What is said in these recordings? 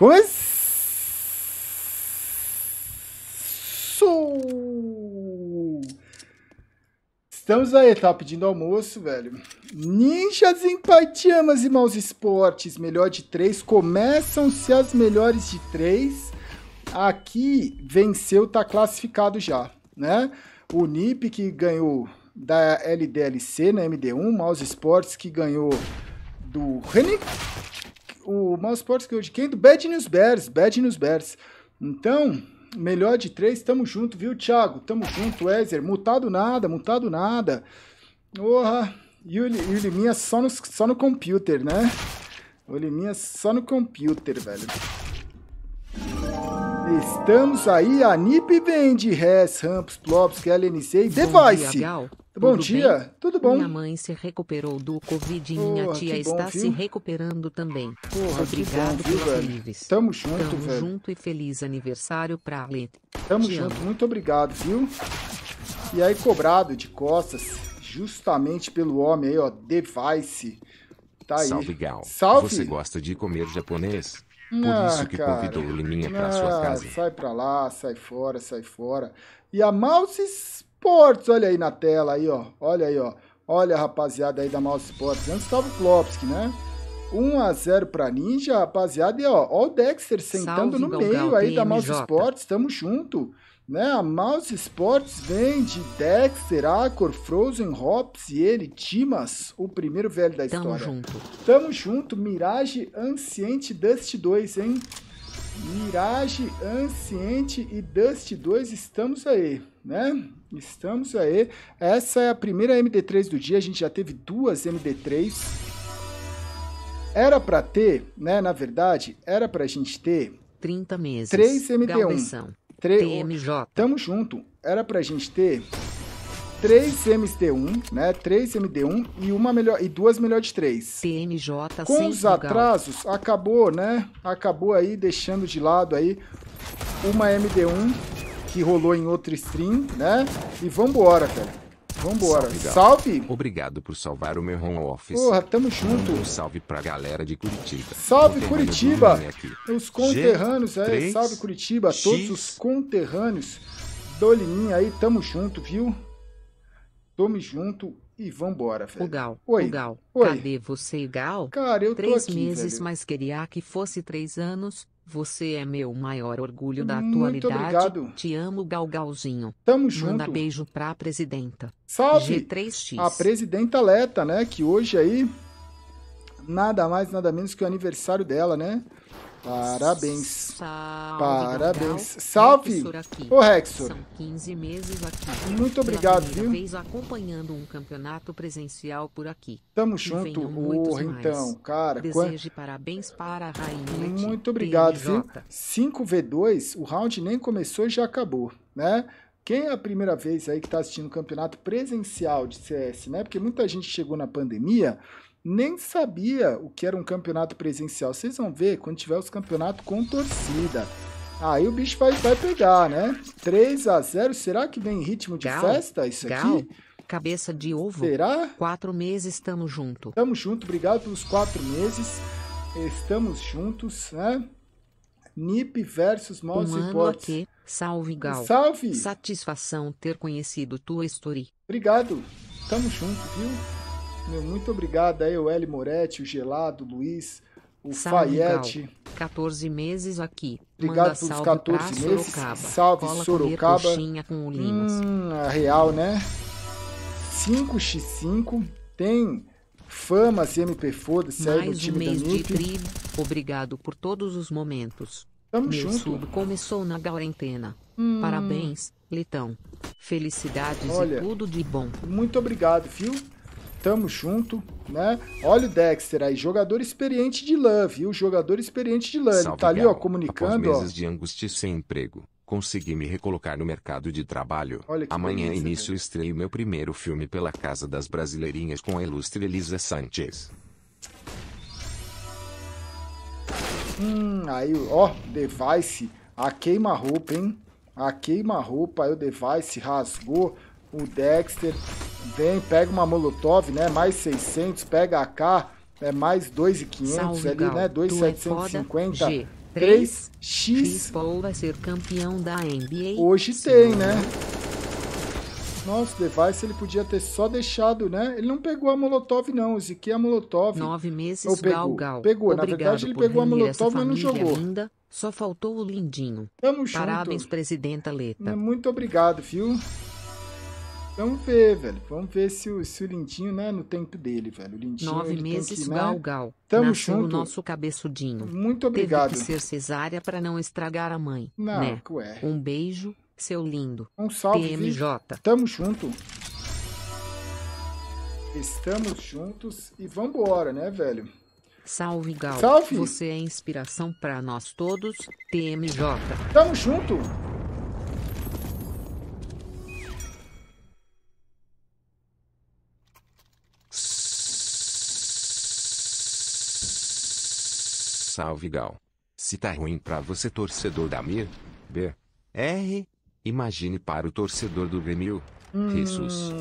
Começou! Estamos aí, tá pedindo almoço, velho. Ninjas em Paitiamas e Maus Esportes, melhor de três. Começam-se as melhores de três. Aqui venceu, tá classificado já, né? O NIP que ganhou da LDLC na né? MD1, Mouse Esportes que ganhou do Renekton o que eu de Quem? Do Bad News Bears. Bad News Bears. Então, melhor de três, tamo junto, viu, Thiago? Tamo junto, Ezer. Mutado nada, mutado nada. Porra. E o, e o Liminha só no, só no computer, né? O Liminha só no computer, velho. Estamos aí, a NIP vende RES, Ramps, Plops, QLNC e Device. Dia, bom dia, bem? tudo bom? Minha mãe se recuperou do Covid e minha Porra, tia bom, está viu? se recuperando também. Porra, Obrigado bom, Tamo junto, Tamo velho. junto e feliz aniversário pra Arlete. Tamo Te junto, amo. muito obrigado, viu? E aí, cobrado de costas, justamente pelo homem aí, ó, Device. Tá aí. Salve, Gal. Salve. Você gosta de comer japonês? Por isso que cara, convidou o Liminha para sua casa. Sai para lá, sai fora, sai fora. E a Mouse Sports, olha aí na tela aí, ó. Olha aí, ó. Olha a rapaziada aí da Mouse Sports. Antes estava o Klopski, né? 1 a 0 para Ninja, rapaziada. E ó, ó o Dexter sentando Salve, no Galgal, meio aí da Mouse Sports. Tamo junto. Né? A Mouse Sports vende Dexter, Acor, Frozen, Hops e ele, Timas, o primeiro velho da Tamo história. Tamo junto. Tamo junto, Mirage Ancient Dust 2, hein? Mirage Anciente e Dust 2, estamos aí, né? Estamos aí. Essa é a primeira MD3 do dia, a gente já teve duas MD3. Era para ter, né, na verdade, era pra gente ter 30 meses. 3 MD1. Galbeção. 3, TMJ. Tamo junto. Era pra gente ter 3 md 1 né? 3 MD1 e uma melhor e duas melhor de 3. TMJ Com os atrasos lugar. acabou, né? Acabou aí deixando de lado aí uma MD1 que rolou em outro stream, né? E vambora, cara. Vambora. Salve, salve! Obrigado por salvar o meu home office. Porra, tamo junto. Um salve pra galera de Curitiba. Salve, Curitiba! Os conterrâneos, é. Salve, Curitiba. X. Todos os conterrâneos do Lininha aí, tamo junto, viu? Tamo junto e vambora, velho. O Gal, Oi. o Gal, Oi. cadê você, Gal? Cara, eu três tô aqui, Três meses, velho. mas queria que fosse três anos. Você é meu maior orgulho da Muito atualidade. Obrigado. Te amo, Galgalzinho. Tamo junto. Manda beijo pra presidenta. Salve! G3X. A presidenta Leta, né? Que hoje aí, nada mais, nada menos que o aniversário dela, né? Parabéns. Salve, Parabéns. Salve! O Rexo. São 15 meses aqui. Muito obrigado, viu? Vez acompanhando um campeonato presencial por aqui. Tamo junto. Porra, então, cara. Desejo qual... parabéns para a rainha. Muito obrigado, viu? 5v2, o round nem começou e já acabou, né? Quem é a primeira vez aí que tá assistindo o campeonato presencial de CS, né? Porque muita gente chegou na pandemia nem sabia o que era um campeonato presencial. Vocês vão ver quando tiver os campeonatos com torcida. Aí o bicho vai, vai pegar, né? 3 a 0 será que vem ritmo de gal, festa isso gal, aqui? Cabeça de ovo. Será? Quatro meses estamos junto. Estamos junto, obrigado pelos quatro meses. Estamos juntos, né? Nip versus Mouse um ano Aqui. Salve, Gal. Salve! Satisfação ter conhecido tua story. Obrigado. Tamo junto, viu? Meu, muito obrigado aí, o Eli Moretti, o Gelado, o Luiz, o salve, Fayette. Gal. 14 meses aqui. Obrigado Manda pelos 14 meses. Sorocaba. Salve, Cola Sorocaba. Com o Limas. Hum, a real, né? 5x5. Tem fama, CMP, foda-se aí no time um mês da de Obrigado por todos os momentos. Tamo Meu junto. sub começou na quarentena. Hum. Parabéns, Litão. Felicidades Olha, e tudo de bom. Muito obrigado, viu? Tamo junto, né? Olha o Dexter aí, jogador experiente de Love, o jogador experiente de Love. tá ali, ó, comunicando. Após meses ó. de angústia sem emprego, consegui me recolocar no mercado de trabalho. Amanhã beleza, início estreio meu primeiro filme pela Casa das Brasileirinhas com a ilustre Elisa Sanchez. Hum, aí, ó, Device, a queima-roupa, hein? A queima-roupa, aí o Device rasgou o Dexter vem, pega uma Molotov, né? Mais 600, pega a K, é mais 2,500 ali, né? 2,750. 3 é X. Paul vai ser campeão da NBA. Hoje Sim. tem, né? Nossa, o Device ele podia ter só deixado, né? Ele não pegou a Molotov, não. O Ziki é a Molotov. Nove meses, Ou pegou, Gal, Gal. Pegou, Obrigado na verdade ele pegou a Molotov, mas não jogou. Linda. Só faltou o lindinho. Tamo Parabéns, junto. presidenta Leta. Muito obrigado, viu? Vamos ver, velho. Vamos ver se o, se o Lindinho, né, no tempo dele, velho. O Lindinho, Nove meses, que, né, Gal Gal. Tamo Nasceu junto. o nosso cabeçudinho. Muito obrigado. Teve que ser cesárea para não estragar a mãe, Não, né? ué. Um beijo, seu lindo. Um salve, PMJ. Tamo junto. Estamos juntos e vambora, né, velho? Salve, Gal. Salve. Você é inspiração para nós todos, TMJ. Tamo junto. salve Gal. Se tá ruim para você torcedor da Mir, B, R, imagine para o torcedor do Grêmio, hum... Rissos.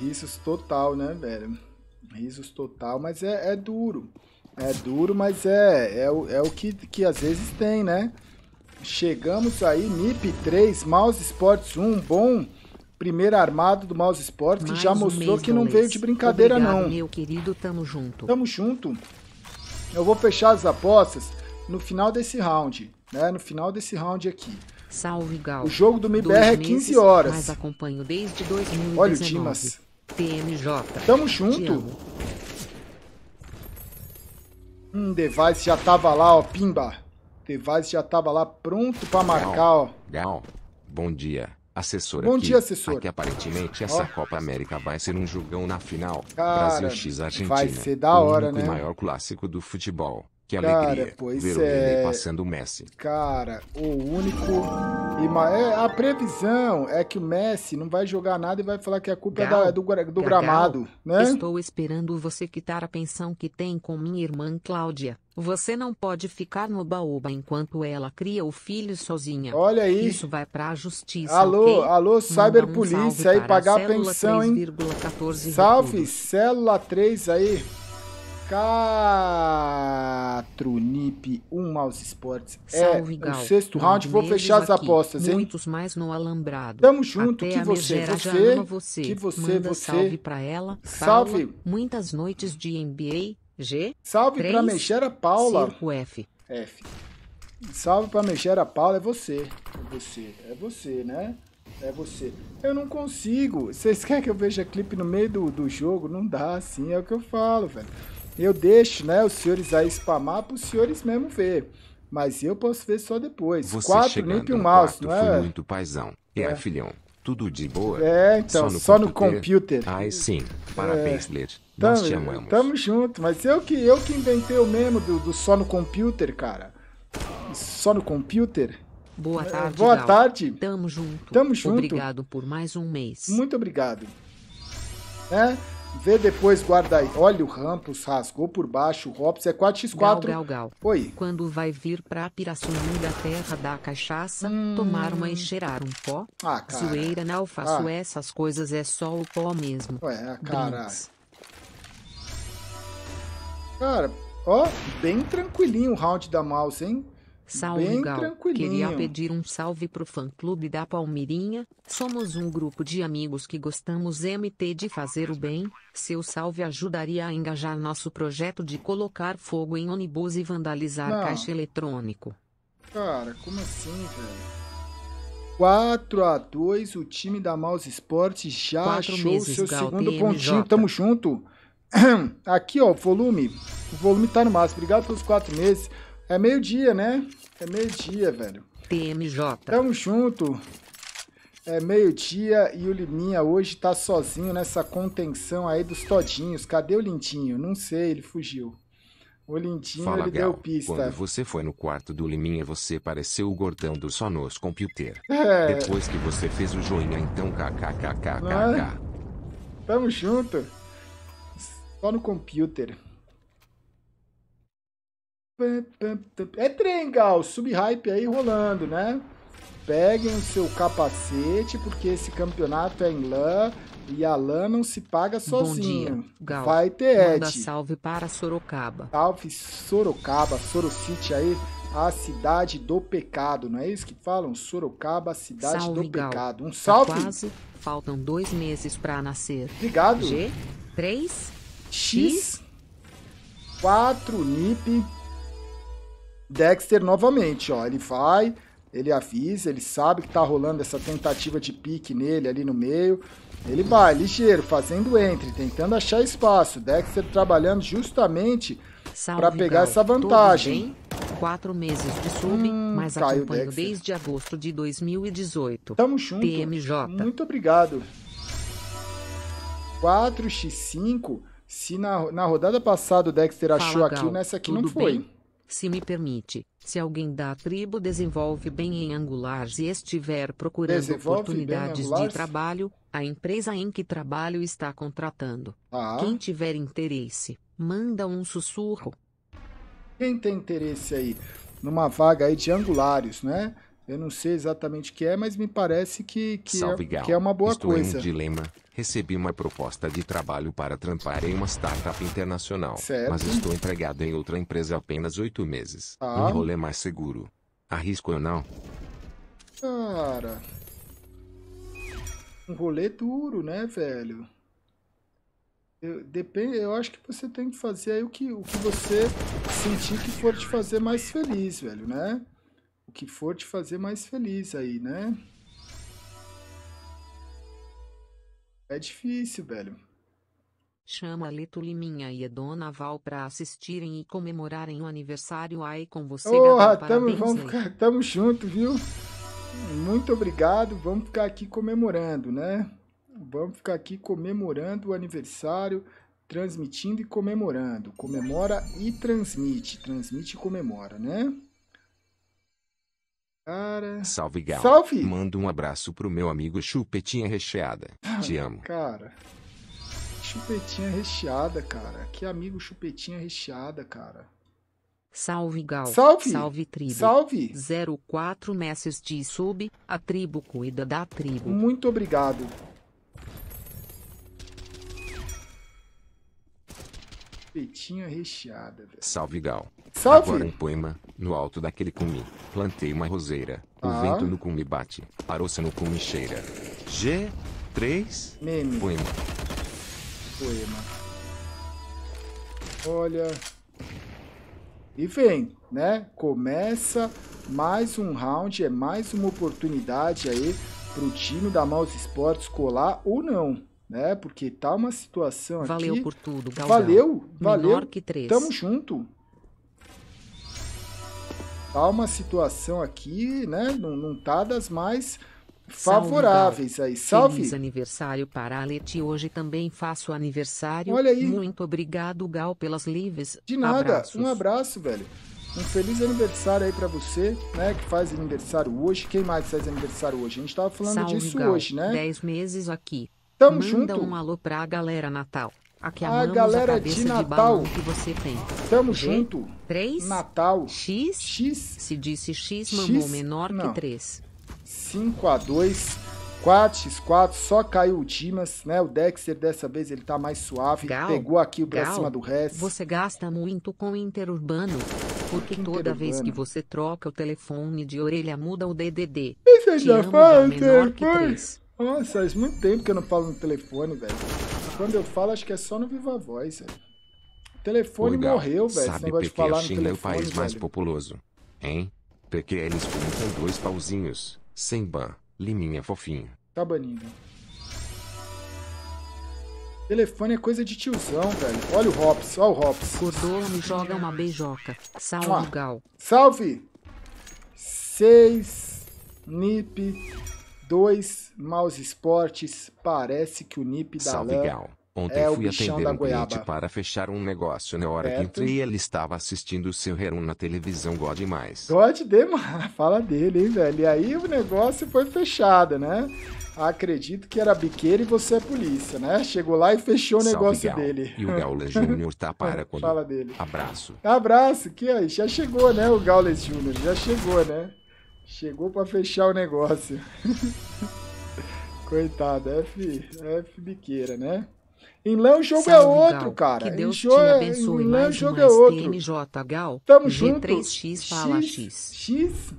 Rissos total, né, velho? Rissos total, mas é, é duro. É duro, mas é, é, o, é o que, que às vezes tem, né? Chegamos aí, MIP 3, Mouse Sports 1, bom primeiro armado do Mouse Sports, que já mostrou um que não veio de brincadeira, Obrigado, não. Meu querido, tamo junto. Tamo junto. Eu vou fechar as apostas no final desse round, né? No final desse round aqui. Salve, Gal. O jogo do MBR é 15 meses, horas. Mas acompanho desde 2019. Olha o Dimas. TMJ. Tamo junto. Hum, Device já tava lá, ó, pimba. Device já tava lá pronto para marcar, ó. Gal, bom dia. Assessora Bom aqui, dia, assessora. Que aparentemente essa oh. Copa América vai ser um jogão na final. Cara, Brasil X Argentina. Vai ser da hora, o né? O maior clássico do futebol. Que cara, alegria pois ver é... o Nenê passando o Messi. Cara, o único. É, a previsão é que o Messi não vai jogar nada e vai falar que a culpa Gal, é, do, do gramado, né? Estou esperando você quitar a pensão que tem com minha irmã Cláudia. Você não pode ficar no baúba enquanto ela cria o filho sozinha. Olha aí. Isso vai pra justiça. Alô, okay? alô, cyberpolícia um aí, pagar a pensão, hein? Salve, célula 3 aí. 4. NIP, 1 um Mouse Sports. É salve, é Gal. o sexto round. Vou fechar as apostas, hein? Muitos mais no alambrado. Tamo junto. Até que você, você, você, que você, Manda você. Salve pra ela. Paula. Salve. Muitas noites de NBA. G. Salve 3, pra Mexera Paula. Circo F. F. Salve pra Mexera Paula. É você. É você. É você, né? É você. Eu não consigo. Vocês querem que eu veja clipe no meio do, do jogo? Não dá, assim. É o que eu falo, velho. Eu deixo, né, os senhores aí spamar para os senhores mesmo ver. Mas eu posso ver só depois. Você Quatro limpe o mouse, não é? Foi muito paizão. É, é filhão. Tudo de boa. É, então, só no, só computer. computer. Ai, sim. Parabéns, é. Led. Nós tamo, te amamos. Tamo junto. Mas eu que, eu que inventei o mesmo do, do só no computer, cara. Só no computer. Boa é, tarde. Boa Gal. tarde. Tamo junto. Tamo junto. Obrigado por mais um mês. Muito obrigado. É. Vê depois, guarda aí. Olha o Rampos, rasgou por baixo. O Hops é 4x4. Gal, gal, gal. Oi. Quando vai vir pra Pirassununga, terra da cachaça, hum. tomar uma e cheirar um pó? Ah, cara. Zoeira, não faço ah. essas coisas, é só o pó mesmo. Ué, caralho. Cara, ó, bem tranquilinho o round da mouse, hein? Salve Gal, queria pedir um salve pro fã clube da Palmirinha, somos um grupo de amigos que gostamos MT de fazer o bem, seu salve ajudaria a engajar nosso projeto de colocar fogo em ônibus e vandalizar Não. caixa eletrônico. Cara, como assim, velho? 4 a 2 o time da Mouse Sport já Quatro achou meses, seu Gal, segundo pontinho, tamo junto. Aqui ó, o volume, o volume tá no máximo, obrigado pelos quatro meses. É meio-dia, né? É meio-dia, velho. TMJ. Tamo junto. É meio-dia e o Liminha hoje tá sozinho nessa contenção aí dos todinhos. Cadê o Lintinho? Não sei, ele fugiu. O Lintinho Fala, ele Gal. deu pista. Quando você foi no quarto do Liminha, você pareceu o gordão do Sonos Computer. É. Depois que você fez o joinha, então kkkkkk. É? Tamo junto. Só no computer. É trem, Gal. Sub-hype aí rolando, né? Peguem o seu capacete, porque esse campeonato é em lã e a lã não se paga sozinha. Bom dia, Gal. Vai ter Manda salve para Sorocaba. Salve Sorocaba, Sorocity aí, a cidade do pecado, não é isso que falam? Sorocaba, a cidade salve, do Gal. pecado. Um tá salve! Tá quase, faltam dois meses para nascer. Obrigado. G, 3, X, X 4 NIP. Dexter novamente, ó, ele vai, ele avisa, ele sabe que tá rolando essa tentativa de pique nele ali no meio. Ele vai ligeiro, fazendo entre, tentando achar espaço. Dexter trabalhando justamente para pegar Gal. essa vantagem. Quatro meses de sub, hum, mas acompanho desde agosto de 2018. Tamo junto. PMJ. Muito obrigado. 4x5. Se na, na rodada passada o Dexter achou Gal. aquilo, nessa aqui Tudo não foi. Bem? Se me permite, se alguém da tribo desenvolve bem em Angulares e estiver procurando desenvolve oportunidades de trabalho, a empresa em que trabalho está contratando. Ah. Quem tiver interesse, manda um sussurro. Quem tem interesse aí numa vaga aí de Angulares, né? Eu não sei exatamente o que é, mas me parece que, que, Salve, é, que é uma boa Estou coisa. Em dilema Recebi uma proposta de trabalho para trampar em uma startup internacional. Certo. Mas estou empregado em outra empresa há apenas oito meses. Ah. Um rolê mais seguro. Arrisco ou não? Cara. Um rolê duro, né, velho? Eu, depende, eu acho que você tem que fazer aí o que, o que você sentir que for te fazer mais feliz, velho, né? O que for te fazer mais feliz aí, né? É difícil, velho. Chama Lito Liminha e a Dona Val para assistirem e comemorarem o aniversário aí com você. Porra, tamo, tamo junto, viu? Muito obrigado. Vamos ficar aqui comemorando, né? Vamos ficar aqui comemorando o aniversário, transmitindo e comemorando. Comemora e transmite. Transmite e comemora, né? Cara. Salve, Gal. Salve! Manda um abraço pro meu amigo Chupetinha Recheada. Ah, Te amo. Cara. Chupetinha Recheada, cara. Que amigo Chupetinha Recheada, cara. Salve, Gal. Salve! Salve, tribo. Salve! 04 meses de sub, a tribo cuida da tribo. Muito obrigado. espetinho recheada. Velho. Salve, Gal. Salve. Agora um Poema, no alto daquele cumi, plantei uma roseira. O ah. vento no cumi bate, a roça no cumi cheira. G3 Meme. Poema. Poema. Olha. E vem, né? Começa mais um round, é mais uma oportunidade aí pro time da Mouse Sports colar ou não né? Porque tá uma situação valeu aqui. Valeu por tudo, Galdão. Valeu, valeu. Menor que três. Tamo junto. Tá uma situação aqui, né? Não, não tá das mais favoráveis Salve, aí. Salve! Feliz aniversário para a Leti. Hoje também faço aniversário. Olha aí. Muito obrigado, Gal, pelas lives. De nada. Abraços. Um abraço, velho. Um feliz aniversário aí para você, né, que faz aniversário hoje. Quem mais faz aniversário hoje? A gente tava falando Salve, disso Gal. hoje, né? 10 meses aqui. Tamo Manda junto. um alô pra galera Natal. Aqui a galera de Natal de que você tem. Tamo G, junto. 3 Natal X X se disse X, mamou menor não. que 3. 5 a 2 4x4, só caiu o Dimas, né? O Dexter dessa vez ele tá mais suave, Gal, pegou aqui o pra Gal, cima do resto. Você gasta muito com interurbano, porque que toda interurbano? vez que você troca o telefone de orelha muda o DDD. Isso já faz, menor que 3. Nossa, faz muito tempo que eu não falo no telefone, velho. Quando eu falo, acho que é só no Viva Voz, velho. O telefone morreu, velho. Sabe, PQ falar China é o país mais populoso. Hein? PQLs com dois pauzinhos, sem ban, liminha fofinho. Tá banido. Telefone é coisa de tiozão, velho. Olha o Hops, olha o Hops. Codorno joga uma beijoca. Salve, ah, Gal. Salve! Seis, nip, Dois maus esportes, parece que o NIP da Salve, Gal. Ontem é fui atender um cliente para fechar um negócio. Na hora que entrei, ele estava assistindo o seu Heron na televisão. God mais. God demais. Fala dele, hein, velho. E aí o negócio foi fechado, né? Acredito que era biqueira e você é polícia, né? Chegou lá e fechou o negócio Salve, dele. E o Gaules Júnior tá para quando... Fala dele. Abraço. Abraço. Que aí, já chegou, né? O Gaules Júnior já chegou, né? Chegou para fechar o negócio. Coitado, F, F biqueira, né? Em Lã o jogo é Salve, é outro, Gal. cara. Que Deus em jogo, te é- abençoe em LAN mais jogo é outro. TMJ, Gal. Tamo junto. G3X fala X. X. X.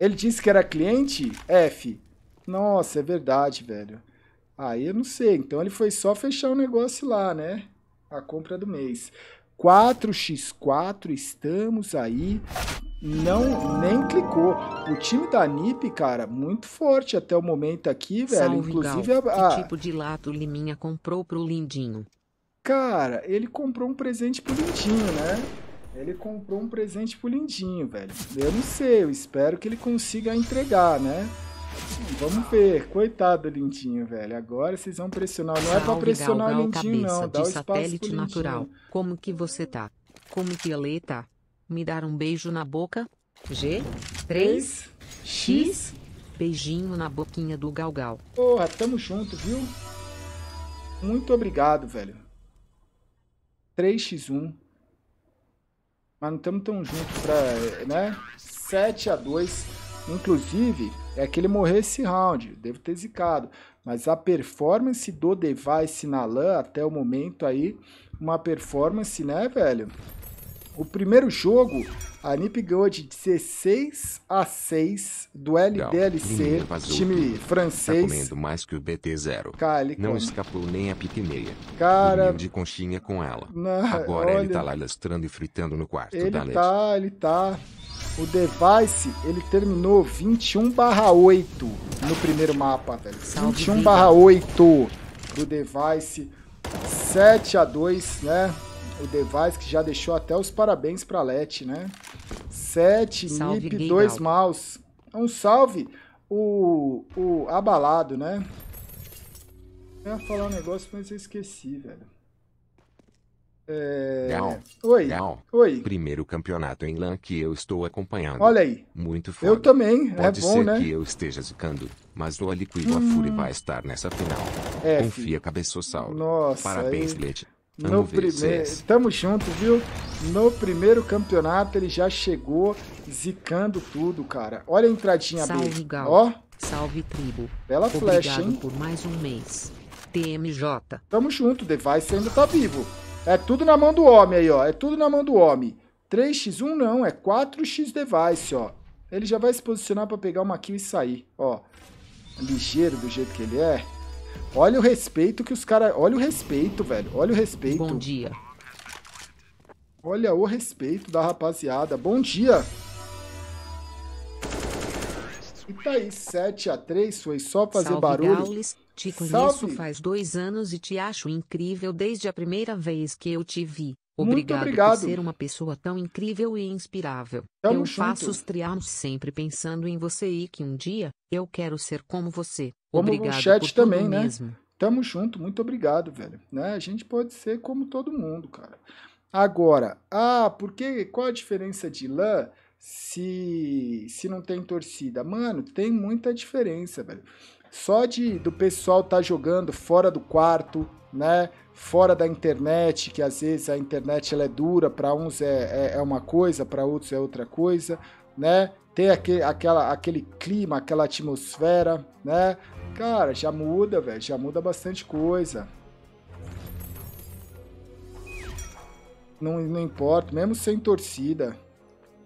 Ele disse que era cliente? F. Nossa, é verdade, velho. Aí ah, eu não sei. Então ele foi só fechar o um negócio lá, né? A compra do mês. 4x4, estamos aí. Não, nem clicou. O time da NIP, cara, muito forte até o momento aqui, velho. Salve, Inclusive Gal. a. Que tipo de lato Liminha comprou pro Lindinho? Cara, ele comprou um presente pro Lindinho, né? Ele comprou um presente pro Lindinho, velho. Eu não sei, eu espero que ele consiga entregar, né? Vamos ver. Coitado do Lindinho, velho. Agora vocês vão pressionar. Não é pra pressionar o Lindinho, cabeça não. Dá de o satélite natural. Como que você tá? Como que ele tá? Me dar um beijo na boca? G? 3? X? Beijinho na boquinha do Galgal. Porra, tamo junto, viu? Muito obrigado, velho. 3x1. Mas não tamo tão junto pra... né? 7x2. Inclusive, é que ele morreu esse round, devo ter zicado. Mas a performance do device na LAN até o momento aí, uma performance, né, velho? O primeiro jogo, a NiP ganhou de 16 a 6 do LDLC, é time tá francês. Tá comendo mais que o BT0. Cara, não escapou nem a pique meia. Cara, de conchinha com ela. Na... Né, Agora olha, ele tá lá lastrando e fritando no quarto ele da tá, Ele tá, ele tá. O Device, ele terminou 21 8 no primeiro mapa, velho. 21 8 pro Device. 7 a 2 né? O Device que já deixou até os parabéns pra Let, né? 7, NIP, 2 maus. Um salve, o, o abalado, né? Eu ia falar um negócio, mas eu esqueci, velho. É... Não, Oi. Não. Oi. Primeiro campeonato em LAN que eu estou acompanhando. Olha aí. Muito foda. Eu também. É Pode é bom, ser né? que eu esteja zicando, mas o Aliquid hum. Fury vai estar nessa final. É, Confia, filho. cabeçossauro. Nossa. Parabéns, aí... Leti. No primeiro, é assim. tamo junto, viu? No primeiro campeonato ele já chegou zicando tudo, cara. Olha a entradinha Salve, B. Gal. Ó. Salve, tribo. Bela Obrigado flecha, hein? por mais um mês. TMJ. Tamo junto, Device ainda tá vivo. É tudo na mão do homem aí, ó. É tudo na mão do homem. 3x1 não, é 4x device, ó. Ele já vai se posicionar pra pegar uma kill e sair, ó. Ligeiro do jeito que ele é. Olha o respeito que os caras... Olha o respeito, velho. Olha o respeito. Bom dia. Olha o respeito da rapaziada. Bom dia. E tá aí, 7x3. Foi só fazer Salve, barulho. Gaules. Te conheço Salve. faz dois anos e te acho incrível desde a primeira vez que eu te vi. Obrigado, obrigado. por ser uma pessoa tão incrível e inspirável. Tamo eu junto. faço os triarmos sempre pensando em você e que um dia eu quero ser como você. Como obrigado o chat também, né? Mesmo. Tamo junto, muito obrigado, velho. Né? A gente pode ser como todo mundo, cara. Agora, ah, porque qual a diferença de lã se se não tem torcida? Mano, tem muita diferença, velho. Só de do pessoal estar tá jogando fora do quarto, né? Fora da internet, que às vezes a internet ela é dura, para uns é, é, é uma coisa, para outros é outra coisa, né? Ter aquele, aquela, aquele clima, aquela atmosfera, né? Cara, já muda, velho, já muda bastante coisa. Não, não importa, mesmo sem torcida.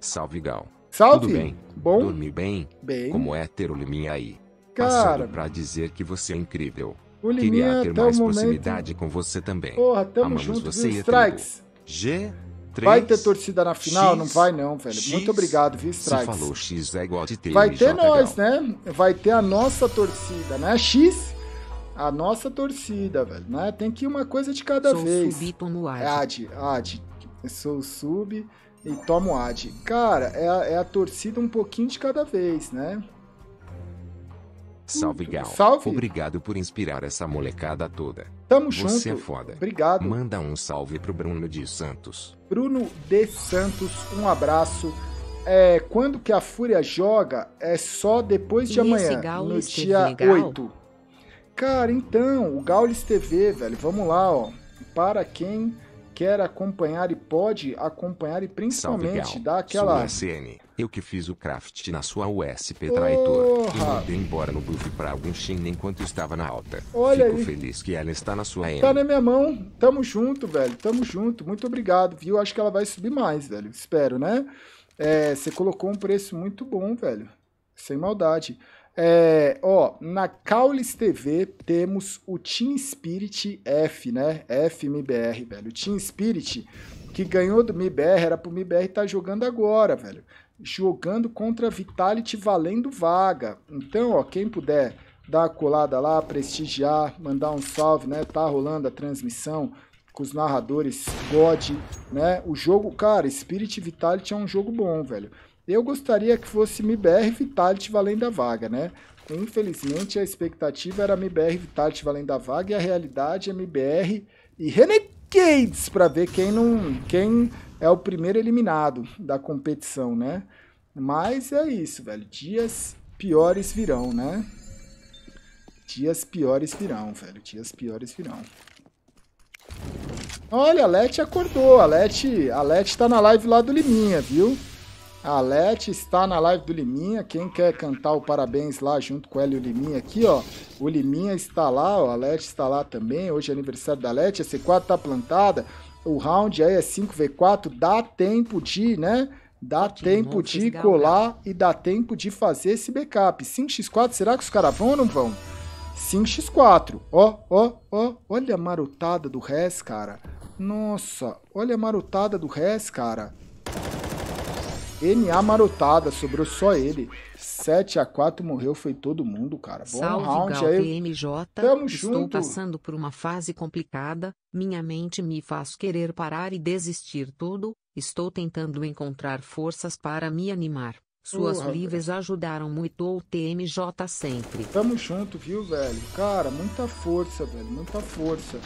Salve, Gal. Salve. Tudo bem? Bom? Dormi bem? Bem. Como é ter o Liminha aí? Cara, para dizer que você é incrível. O Queria ter mais proximidade com você também. Porra, tamo Amamos junto, você viu, Strikes. G. 3, vai ter torcida na final? X, não vai não, velho. X, Muito obrigado, viu, Strikes. Você falou X é igual a T, Vai ter nós, né? Vai ter a nossa torcida, né? X, a nossa torcida, velho. Né? Tem que ir uma coisa de cada Sou vez. Sou subi no ad. Ad, ad. Sou sub e tomo ad. Cara, é é a torcida um pouquinho de cada vez, né? Salve, Gal. Salve. Obrigado por inspirar essa molecada toda. Tamo Você junto. Você é foda. Obrigado. Manda um salve pro Bruno de Santos. Bruno de Santos, um abraço. É, quando que a Fúria joga é só depois de e amanhã, no dia legal? 8. Cara, então, o Gaules TV, velho, vamos lá, ó. Para quem quer acompanhar e pode acompanhar e principalmente Salve, dar aquela. CN. Eu que fiz o craft na sua USP traitor. Porra. E mandei embora no buff pra algum Shin enquanto estava na alta. Olha Fico aí. feliz que ela está na sua M. Tá na minha mão. Tamo junto, velho. Tamo junto. Muito obrigado, viu? Acho que ela vai subir mais, velho. Espero, né? É, você colocou um preço muito bom, velho. Sem maldade. É, ó, na Caules TV temos o Team Spirit F, né? FMBR, velho. O Team Spirit que ganhou do MIBR, era pro MIBR estar tá jogando agora, velho. Jogando contra Vitality valendo vaga. Então, ó, quem puder dar a colada lá, prestigiar, mandar um salve, né? Tá rolando a transmissão com os narradores God, né? O jogo, cara, Spirit Vitality é um jogo bom, velho. Eu gostaria que fosse MBR Vitality valendo a vaga, né? Infelizmente, a expectativa era MBR Vitality valendo a vaga e a realidade é MBR e Renegades para ver quem não, quem é o primeiro eliminado da competição, né? Mas é isso, velho. Dias piores virão, né? Dias piores virão, velho. Dias piores virão. Olha, a Leti acordou. A Leti, a Leti tá na live lá do Liminha, viu? A Leti está na live do Liminha. Quem quer cantar o parabéns lá junto com ela e o Liminha aqui, ó. O Liminha está lá, ó. A Leti está lá também. Hoje é aniversário da Leti. A C4 tá plantada. O round aí é 5v4. Dá tempo de, né? Dá tempo de né? colar e dá tempo de fazer esse backup. 5x4, será que os caras vão ou não vão? 5x4. Ó, ó, ó. Olha a marotada do Res, cara. Nossa, olha a marotada do Res, cara. NA marotada, sobrou só ele. 7 a 4 morreu, foi todo mundo, cara. Bom Salve, round Gal, aí. PMJ. Tamo Estou junto. passando por uma fase complicada. Minha mente me faz querer parar e desistir tudo. Estou tentando encontrar forças para me animar. Suas Porra, lives cara. ajudaram muito o TMJ sempre. Tamo junto, viu, velho? Cara, muita força, velho, muita força.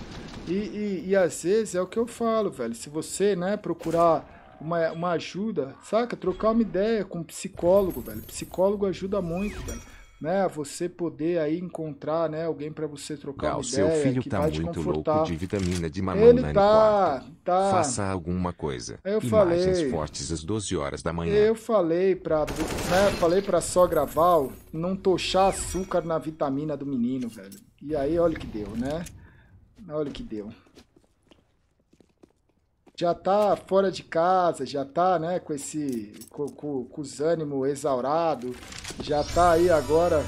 E, e, e às vezes é o que eu falo, velho. Se você, né, procurar uma, uma ajuda, saca? Trocar uma ideia com um psicólogo, velho. Psicólogo ajuda muito, velho. Né, você poder aí encontrar né, alguém para você trocar uma ideia. seu filho que tá vai muito louco de vitamina de mamão Ele tá, tá. Faça alguma coisa. Eu Imagens falei, fortes às 12 horas da manhã. Eu falei para né, falei para só gravar, não tochar açúcar na vitamina do menino, velho. E aí, olha que deu, né? Olha que deu já tá fora de casa, já tá, né, com esse com, com, com os ânimos exaurado, já tá aí agora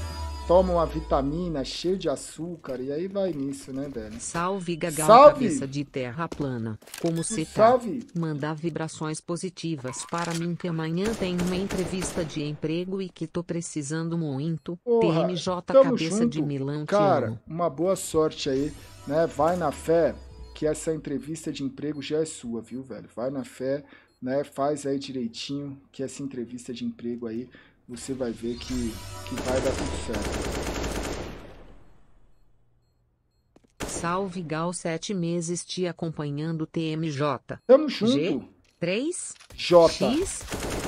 toma uma vitamina cheia de açúcar e aí vai nisso, né, velho? Salve, Gagal, Salve! cabeça de terra plana. Como você tá? Salve! Mandar vibrações positivas para mim que amanhã tem uma entrevista de emprego e que tô precisando muito. Porra, TMJ Cabeça junto. de Milão, Cara, uma boa sorte aí, né? Vai na fé que essa entrevista de emprego já é sua, viu, velho? Vai na fé, né? Faz aí direitinho que essa entrevista de emprego aí você vai ver que, que vai dar tudo certo. Salve Gal, sete meses te acompanhando TMJ. Tamo junto. G, 3, J, X,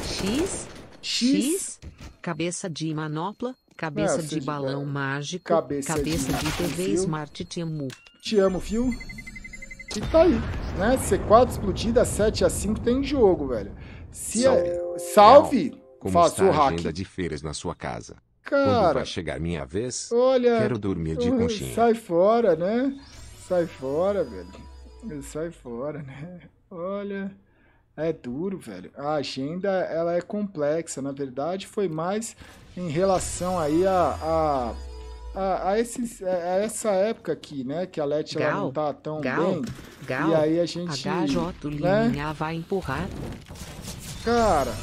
X, X, X, cabeça de manopla, cabeça de balão de... mágico, cabeça, cabeça de, de TV viu? Smart Te amo. Te amo, viu? E tá aí, né? C4 explodida, 7 a 5 tem jogo, velho. Se É... salve como faço está o hack. agenda de feiras na sua casa? Cara, Quando vai chegar minha vez? Olha, quero dormir de conchinha. Sai fora, né? Sai fora, velho. Sai fora, né? Olha, é duro, velho. A agenda ela é complexa. Na verdade, foi mais em relação aí a, a a, a, esse, a essa época aqui, né? Que a Leti ela não tá tão Gal, bem. Gal, e aí a gente. HJ né? Linha vai empurrar. Cara.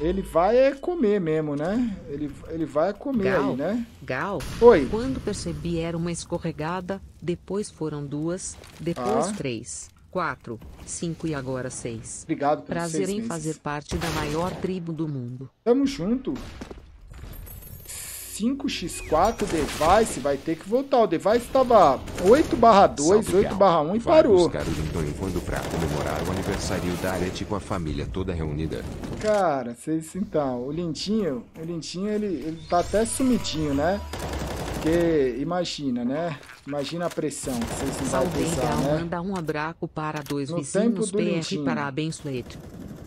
Ele vai comer mesmo, né? Ele, ele vai comer Gal, aí, né? Gal. Oi. Quando percebi era uma escorregada, depois foram duas, depois ah. três. quatro cinco e agora seis Obrigado pelo Prazer em meses. fazer parte da maior tribo do mundo. Tamo junto. 5x4 device, vai ter que voltar. O device tava 8 barra 2, 8 barra 1 e parou. Buscar o comemorar o aniversário da Arete com a família toda reunida. Cara, vocês então, o Lindinho, o Lindinho ele, ele tá até sumidinho, né? Porque imagina, né? Imagina a pressão que vocês não vão pensar, né? manda um abraço para dois no vizinhos tempo do PR, parabéns, Leito.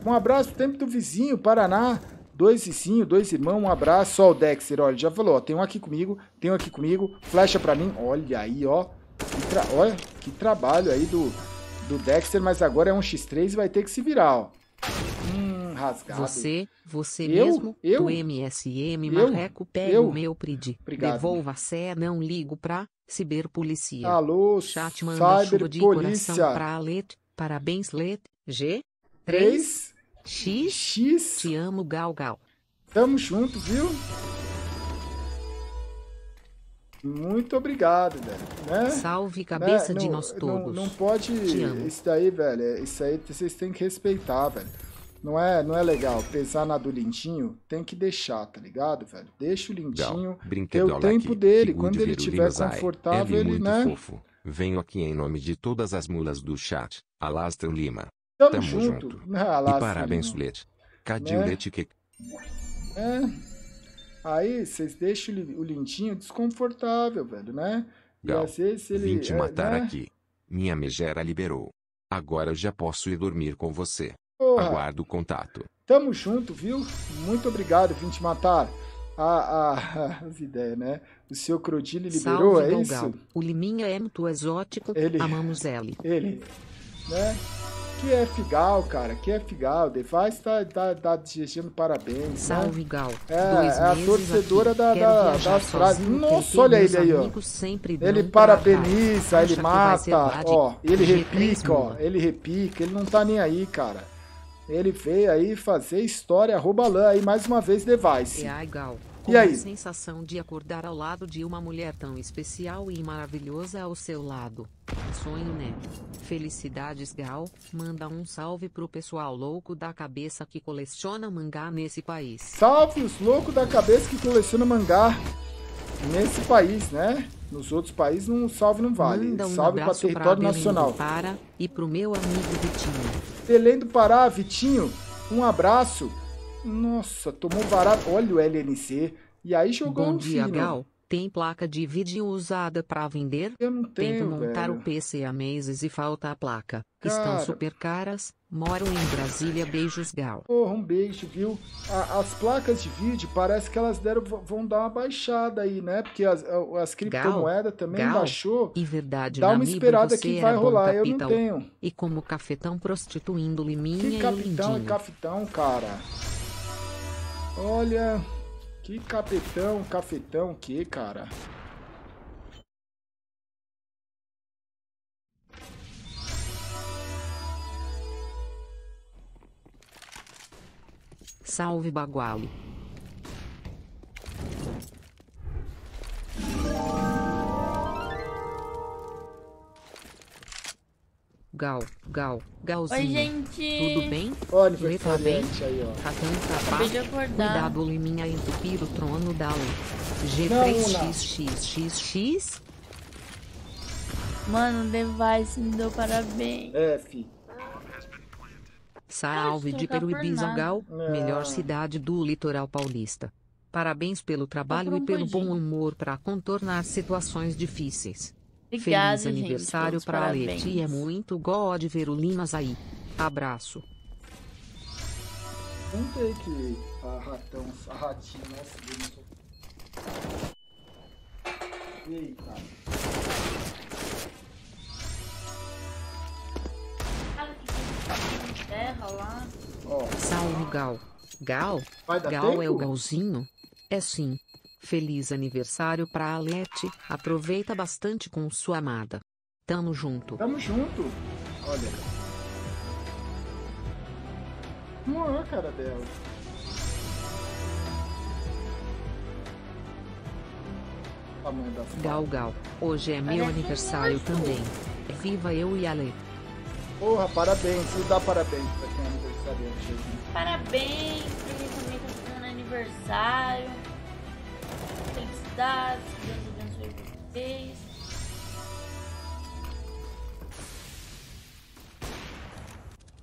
Um abraço, tempo do vizinho, Paraná. Dois Cicinho, dois irmãos, um abraço. Ó, o Dexter, olha, já falou, ó, tem um aqui comigo, tem um aqui comigo, flecha pra mim. Olha aí, ó. Que tra... Olha, que trabalho aí do, do Dexter, mas agora é um X3 e vai ter que se virar, ó. Hum, rasgado. Você, você eu, mesmo, eu, do MSM eu, Marreco, pega o meu PRID. Obrigado, Devolva a sé, não ligo pra ciberpolícia. Alô, Chat manda chuva de coração pra Let, parabéns Let, G, 3... 3? X. X. Te amo, Gal Gal. Tamo junto, viu? Muito obrigado, velho. Né? Salve né, cabeça né? de não, nós todos. Não, não pode. Isso daí, velho. Isso é, aí vocês têm que respeitar, velho. Não é, não é legal pesar na do lindinho, tem que deixar, tá ligado, velho? Deixa o lindinho Gal, ter o tempo aqui. dele, que quando ele estiver confortável, ele, né? Fofo. Venho aqui em nome de todas as mulas do chat. Alastan Lima, Tamo, Tamo junto. junto. Ah, lá, e parabéns, assim, Lete. Cadê né? o Lete que... É. Aí vocês deixam o lindinho desconfortável, velho, né? Gal, ele, vim te é, matar é, né? aqui. Minha megera liberou. Agora eu já posso ir dormir com você. Porra. Aguardo o contato. Tamo junto, viu? Muito obrigado, vim te matar. Ah, ah, as ideias, né? O seu Crodilho liberou, Salve, é isso? O Liminha é muito exótico, ele, amamos ele. Ele, né? Que é Figal, cara, que é Figal. Device tá, tá, tá desejando parabéns. Né? Salve, né? Gal. É, é Dois é a torcedora da, da, da Austrália. Nossa, olha ele aí, ó. Ele parabeniza, ele mata, ó. Ele repica, ó. Ele repica, ele não tá nem aí, cara. Ele veio aí fazer história, rouba lã aí mais uma vez, Device. É, Gal com e aí? sensação de acordar ao lado de uma mulher tão especial e maravilhosa ao seu lado. Sonho né? Felicidades Gal, manda um salve pro pessoal louco da cabeça que coleciona mangá nesse país. Salve os loucos da cabeça que coleciona mangá nesse país, né? Nos outros países um salve não vale. Manda um salve para território pra nacional. Para e pro meu amigo Vitinho. Belém do Pará, Vitinho, um abraço. Nossa, tomou varado. Olha o LNC. E aí jogou Bom um dia, fino. Gal. Tem placa de vídeo usada para vender? Eu não tenho, Tento montar velho. o PC há meses e falta a placa. Cara. Estão super caras. Moro em Brasília. Beijos, Gal. Porra, um beijo, viu? A, as placas de vídeo parece que elas deram, vão dar uma baixada aí, né? Porque as, as criptomoedas também Gal, baixou. E verdade, Dá uma esperada que vai rolar. Capitão. Eu não tenho. E como cafetão prostituindo lhe liminha que capitão e é lindinho. capitão, cara? Olha, que capetão, cafetão que, cara. Salve bagualo! Gal, Gal, Galzinho. Oi, gente. Tudo bem? Olha, você tá bem? tá Acabei de acordar. Cuidado, Liminha, entupir o trono da G3xxxx. Mano, o device me deu parabéns. É, F. Salve de Peruíbizagal, melhor cidade do litoral paulista. Parabéns pelo trabalho e pelo bom humor para contornar situações difíceis. Obrigada, Feliz aniversário gente, para a Leti. É muito god ver o Limas aí. Abraço. Contei que a ratão, a ratinha, nossa, Deus. Eita. Terra lá. Salve, Gal. Gal? Gal tempo? é o Galzinho? É sim. Feliz aniversário pra Alete, aproveita bastante com sua amada. Tamo junto. Tamo junto. Olha. Não a é, cara dela. Tá, gal Gal, hoje é meu é. aniversário também. Viva eu e Ale. Porra, parabéns, e dá parabéns pra quem é hoje. Parabéns pra quem também tá fazendo aniversário. Deus abençoe vocês.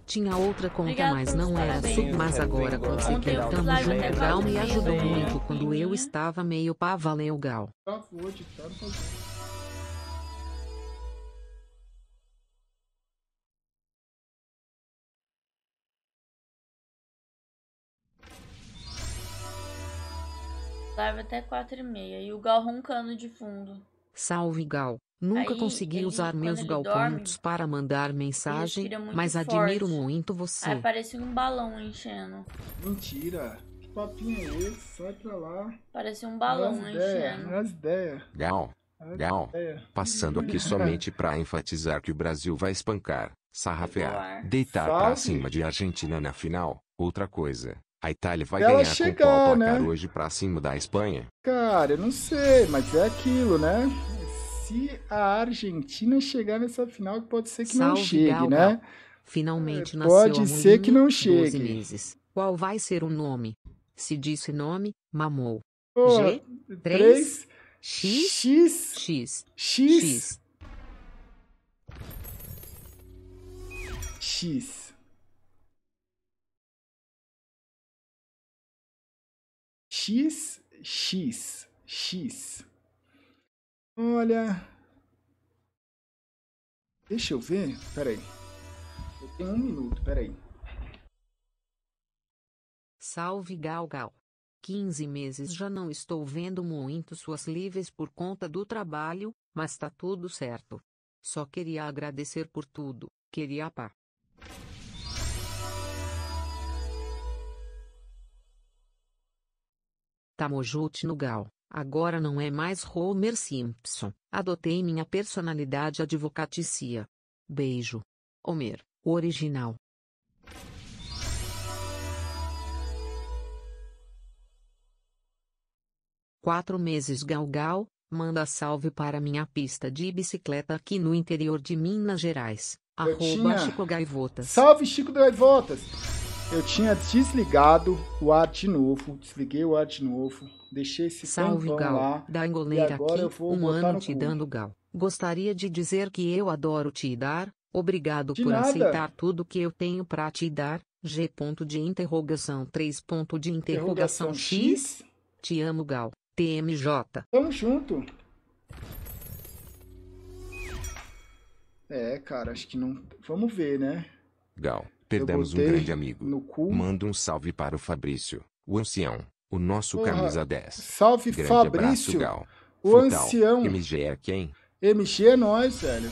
Tinha outra conta, mas não era sub, assim, mas agora consegui. Tamo junto, Gal me ajudou muito quando eu estava meio pá, valeu Gal. Tá tá Live até 4 e meia. E o Gal roncando de fundo. Salve Gal. Nunca Aí, consegui ele, usar meus galpontos para mandar mensagem, mas forte. admiro muito você. Aí parecia um balão enchendo. Mentira. Que papinho é esse? Sai pra lá. Parece um é balão as enchendo. É é as Gal. Gal, passando aqui somente para enfatizar que o Brasil vai espancar, sarrafear, deitar pra cima de Argentina na final. Outra coisa, a Itália vai ela ganhar chegar, com o né? hoje para cima da Espanha? Cara, eu não sei, mas é aquilo, né? Se a Argentina chegar nessa final, pode ser que Salve, não chegue, Galga. né? Finalmente é, nasceu Pode ser que não chegue. Meses. Qual vai ser o nome? Se disse nome, mamou. Oh, G, 3, X, X, X, X. X. X. X, X, X. Olha. Deixa eu ver. Peraí. Eu tenho um minuto, peraí. Salve Galgal. 15 meses já não estou vendo muito suas lives por conta do trabalho, mas tá tudo certo. Só queria agradecer por tudo, queria pá. Tamojut Nugal, agora não é mais Homer Simpson, adotei minha personalidade advocatícia. Beijo. Homer, original. Quatro meses Galgal, manda salve para minha pista de bicicleta aqui no interior de Minas Gerais. Arroba Chico Gaivotas. Salve Chico Gaivotas! Eu tinha desligado o ar de novo, desliguei o ar de novo, deixei esse Salve, Gal, lá. Da engoleira aqui, um ano te cu. dando Gal. Gostaria de dizer que eu adoro te dar, obrigado de por nada. aceitar tudo que eu tenho para te dar. G ponto de interrogação 3 ponto de interrogação, interrogação X. X. Te amo, Gal. TMJ. Tamo junto. É, cara, acho que não. Vamos ver, né? Gal, Perdemos um grande amigo. Manda um salve para o Fabrício, o ancião, o nosso Porra. camisa 10. Salve, grande Fabrício. Abraço, Gal. O ancião. MG é quem? MG é nós, velho.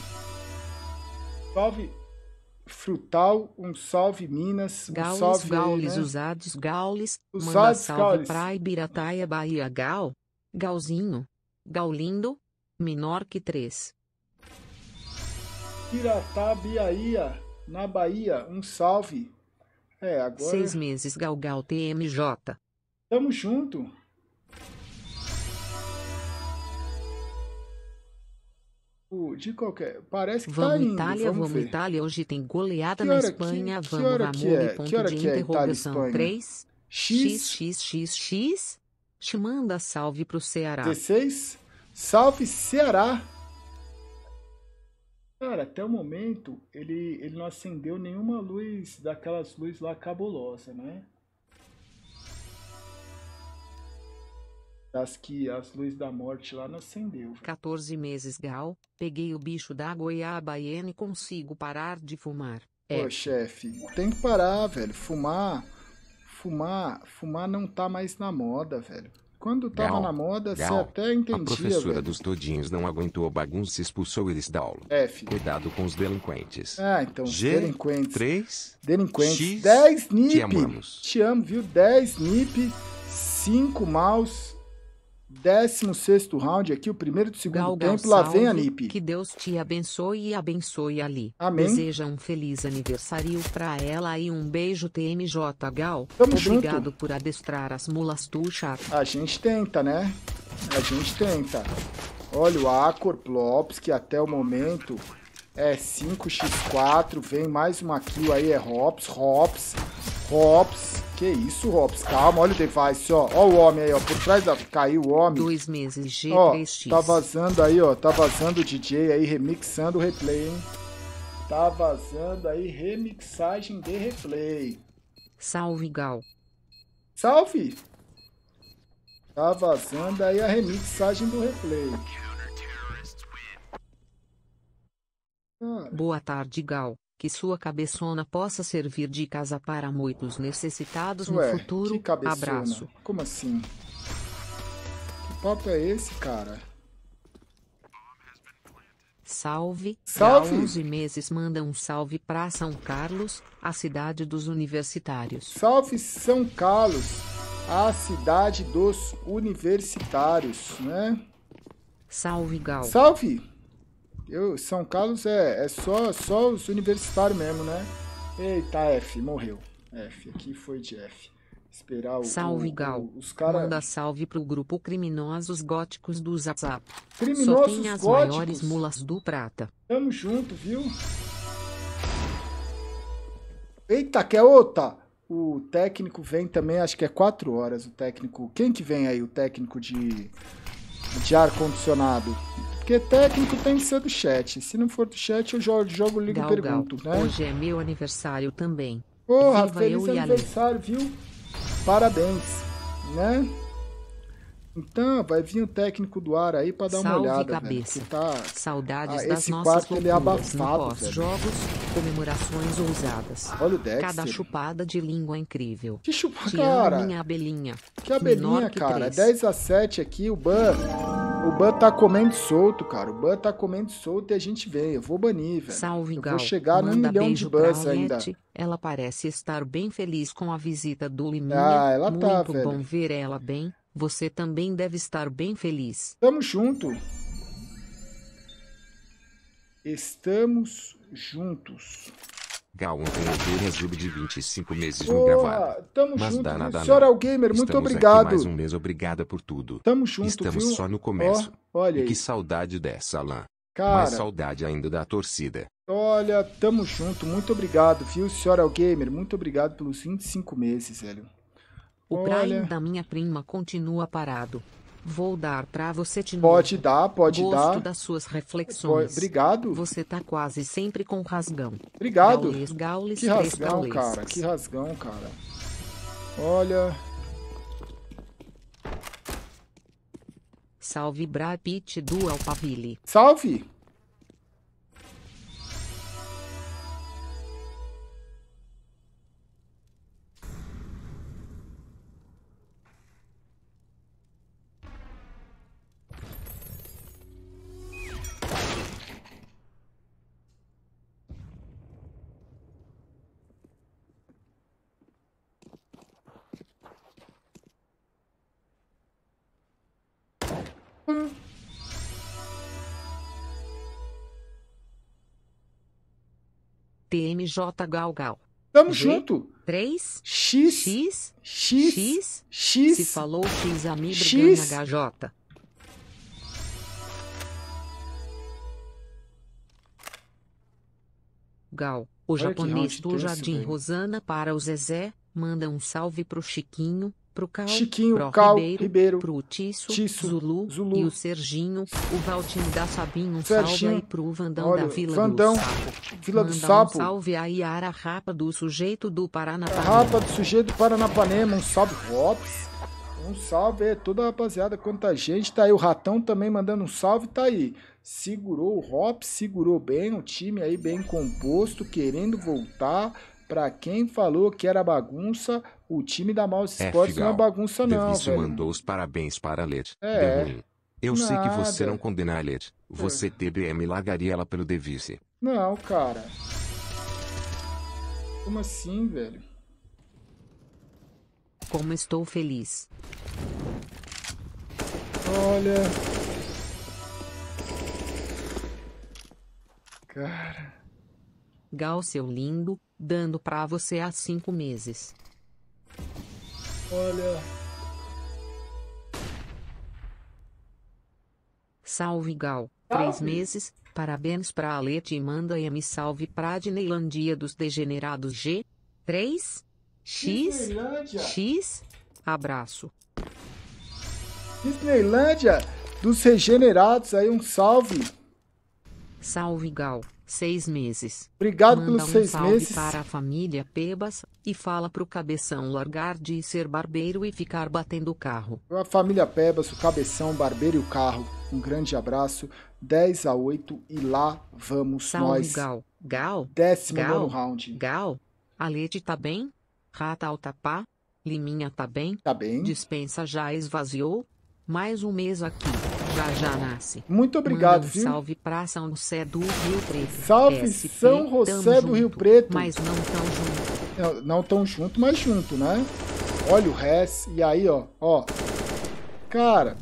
Salve, Frutal, um salve Minas, um Gaules, salve Gaules, né? usados Gaules, usados manda salve Gaules. pra Ibirataia, Bahia, Gal, Galzinho, Gaulindo, menor que 3. Piratabiaia na Bahia. Um salve. É, agora. Seis meses, Galgal TMJ. Tamo junto. De qualquer. Parece que vamos tá indo, Itália, vamos, vamos Itália. Hoje tem goleada na Espanha. Que, vamos, que hora é? ponto de é interrogação. É 3. X. X, X, X, X. Te manda salve pro Ceará. 16. Salve Ceará. Cara, até o momento ele, ele não acendeu nenhuma luz daquelas luzes lá cabulosa, né? As que as luzes da morte lá não acendeu. 14 meses Gal, peguei o bicho da goiaba e N consigo parar de fumar. É. Pô, chefe, tem que parar, velho. Fumar, fumar, fumar não tá mais na moda, velho. Quando tava Gal, na moda, Gal, você até entendia. A professora velho. dos todinhos não aguentou a bagunça e expulsou eles da aula. É, F. Cuidado com os delinquentes. Ah, então, G, delinquentes. 3. Delinquentes. X, 10 NIP. Te amamos. Te amo, viu? 10 NIP, 5 maus, 16 round aqui, o primeiro do segundo Galgal tempo. Lá salve, vem a NIP. Que Deus te abençoe e abençoe ali. Amém. Deseja um feliz aniversário pra ela e um beijo TMJ Gal. Tamo Obrigado junto. por adestrar as mulas tu, chato. A gente tenta, né? A gente tenta. Olha o Acor Plops, que até o momento é 5x4. Vem mais uma kill aí, é Hops, Hops. Hops. Que isso, Hops? Calma, olha o device, ó. Ó o homem aí, ó. Por trás da... Caiu o homem. Dois meses G3X. Ó, tá vazando aí, ó. Tá vazando o DJ aí, remixando o replay, hein? Tá vazando aí, remixagem de replay. Salve, Gal. Salve! Tá vazando aí a remixagem do replay. Boa tarde, Gal que sua cabeçona possa servir de casa para muitos necessitados Ué, no futuro. Que cabeçona? Abraço. Como assim? Que papo é esse, cara? Salve. Salve. Há 11 meses manda um salve para São Carlos, a cidade dos universitários. Salve São Carlos, a cidade dos universitários, né? Salve Gal. Salve. Eu, São Carlos é, é só, só os universitários mesmo, né? Eita, F, morreu. F, aqui foi de F. Esperar o. Salve, o, Gal. O, os cara... Manda salve pro grupo Criminosos Góticos do WhatsApp. Criminosos Só tem as góticos. maiores mulas do Prata. Tamo junto, viu? Eita, que é outra! O técnico vem também, acho que é 4 horas o técnico. Quem que vem aí, o técnico de, de ar-condicionado? Porque técnico tem que ser do chat. Se não for do chat, eu jogo, jogo ligo e pergunto, gal. né? Hoje é meu aniversário também. Porra, Viva feliz aniversário, viu? Parabéns, né? Então, vai vir o técnico do ar aí pra dar Salve uma olhada, cabeça. Velho, tá... Saudades ah, das nossas quarto, ele é né? abafado, jogos, comemorações ousadas. Olha o Dexter. Cada chupada de língua é incrível. Que chupada, cara? minha abelhinha. Que abelhinha, cara? Que 10 a 7 aqui, o ban. O Ban tá comendo solto, cara. O Ban tá comendo solto e a gente vem. Eu vou banir, velho. Salve, Gal. Eu vou chegar Manda num milhão de bans ainda. Ela parece estar bem feliz com a visita do Liminha. Ah, ela tá, Muito tá, velho. bom ver ela bem. Você também deve estar bem feliz. Tamo junto. Estamos juntos. Gaon tem ovelha Jube de 25 meses Porra, no gravado. Tamo Mas junto, dá nada, senhora não. Gamer, muito Estamos obrigado. mais um mês, obrigada por tudo. Tamo junto, Estamos viu? só no começo. Oh, olha aí. que saudade dessa Alan. Cara, Mais saudade ainda da torcida. Olha, tamo junto, muito obrigado, viu, senhora Gamer, muito obrigado pelos 25 meses, velho. O olha... Brian da minha prima continua parado. Vou dar para você de novo. Pode dar, pode Gosto dar. das suas reflexões. Pode, obrigado. Você tá quase sempre com rasgão. Obrigado. Gaules, gaules, que rasgão, gaules. cara. Que rasgão, cara. Olha. Salve Brapit do Alpaville. Salve. TMJ Galgal. Tamo G, junto. 3 X X X X, X Se falou X amigo HJ. Gal, o Olha japonês do Jardim Rosana para o Zezé, manda um salve pro Chiquinho, pro Cal, Chiquinho, pro Cal, Ribeiro, Ribeiro pro Tício, Zulu, Zulu, e o Serginho, o Valtinho da Sabinho, Serginho, salve aí pro Vandão olha, da Vila Vandão, do Sapo. Vila do Sapo. Um salve a Yara Rapa do Sujeito do Paranapanema. Rapa do Sujeito do Paranapanema, um salve, Vops. Um salve aí, toda a rapaziada, quanta gente. Tá aí o Ratão também mandando um salve, tá aí. Segurou o Hop, segurou bem, o time aí bem composto, querendo voltar. pra quem falou que era bagunça, o time da Mouse é, Sports não é bagunça, não. Devício velho. mandou os parabéns para a Let. É. Ruim. Eu Nada. sei que você não condena a Let. Você é. TBM largaria ela pelo Device. Não, cara. Como assim, velho? Como estou feliz. Olha. Cara. Gal, seu lindo, dando pra você há cinco meses. Olha. Salve Gal. Salve. Três meses. Parabéns pra Alete e manda e me salve pra Dineilandia dos Degenerados G. 3? X? X? Abraço. Disneylandia dos Regenerados aí, um salve. Salve Gal. Seis meses. Obrigado Manda pelos um seis salve meses. para a família Pebas e fala pro Cabeção largar de ser barbeiro e ficar batendo o carro. A família Pebas, o Cabeção, o barbeiro e o carro. Um grande abraço. 10 a 8 e lá vamos salve, nós. Gal. Gal. Décimo Gal. round. Gal. A Leti tá bem? Rata tapá? Liminha tá bem? Tá bem. Dispensa já esvaziou? Mais um mês aqui. Já nasce. Muito obrigado, um viu? Salve pra São José do Rio Preto. Salve SP, São José do junto, Rio Preto. Mas não tão junto. Não, é, não tão junto, mas junto, né? Olha o res. E aí, ó. Ó. Cara.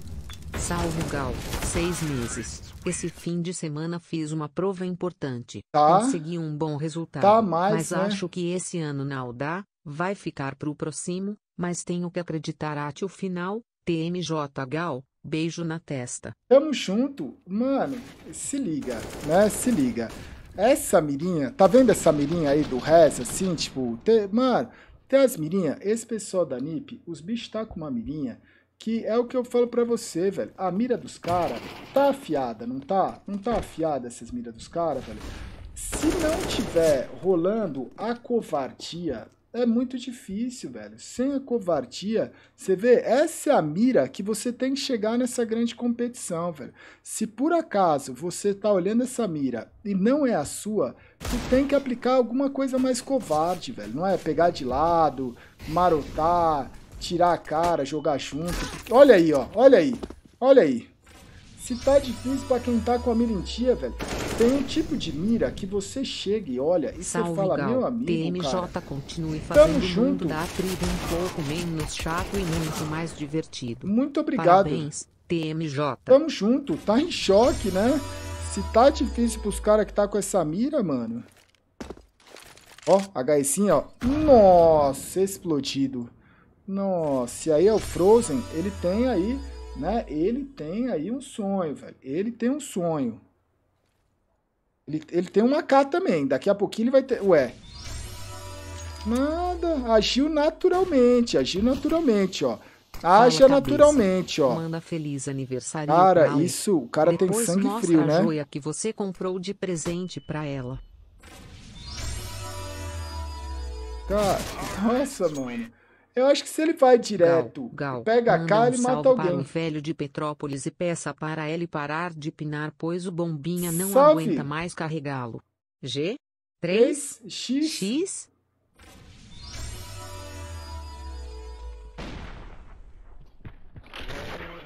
Salve, Gal. Seis meses. Esse fim de semana fiz uma prova importante. Tá. Consegui um bom resultado. Tá mais, mas né? acho que esse ano não dá. Vai ficar pro próximo. Mas tenho que acreditar até o final. TMJ Gal, Beijo na testa. Tamo junto. Mano, se liga, né? Se liga. Essa mirinha, tá vendo essa mirinha aí do Rez, assim, tipo, te, mano, tem as mirinhas, esse pessoal da NIP, os bichos tá com uma mirinha que é o que eu falo pra você, velho. A mira dos caras tá afiada, não tá? Não tá afiada essas miras dos caras, velho. Se não tiver rolando a covardia é muito difícil, velho. Sem a covardia, você vê, essa é a mira que você tem que chegar nessa grande competição, velho. Se por acaso você tá olhando essa mira e não é a sua, você tem que aplicar alguma coisa mais covarde, velho. Não é pegar de lado, marotar, tirar a cara, jogar junto. Olha aí, ó. Olha aí. Olha aí. Se tá difícil pra quem tá com a mira em tia, velho. Tem um tipo de mira que você chega e olha e Salve, você fala, Gal. meu amigo, TMJ cara, continue fazendo tamo junto. da tribo um pouco menos chato e muito mais divertido. Muito obrigado. Parabéns, TMJ. Tamo junto, tá em choque, né? Se tá difícil pros caras que tá com essa mira, mano. Ó, a ó. Nossa, explodido. Nossa, e aí é o Frozen, ele tem aí, né? Ele tem aí um sonho, velho. Ele tem um sonho. Ele, ele tem um AK também. Daqui a pouquinho ele vai ter... Ué. Nada. Agiu naturalmente. Agiu naturalmente, ó. Acha naturalmente, ó. Manda feliz aniversário. Cara, isso, o cara tem sangue frio, né? a joia que você comprou de presente ela. Cara, nossa, mano. Eu acho que se ele vai direto, Gal, Gal, pega a cara um e mata alguém. Para um velho de Petrópolis e peça para ele parar de pinar, pois o bombinha não Salve. aguenta mais carregá-lo. G 3 X X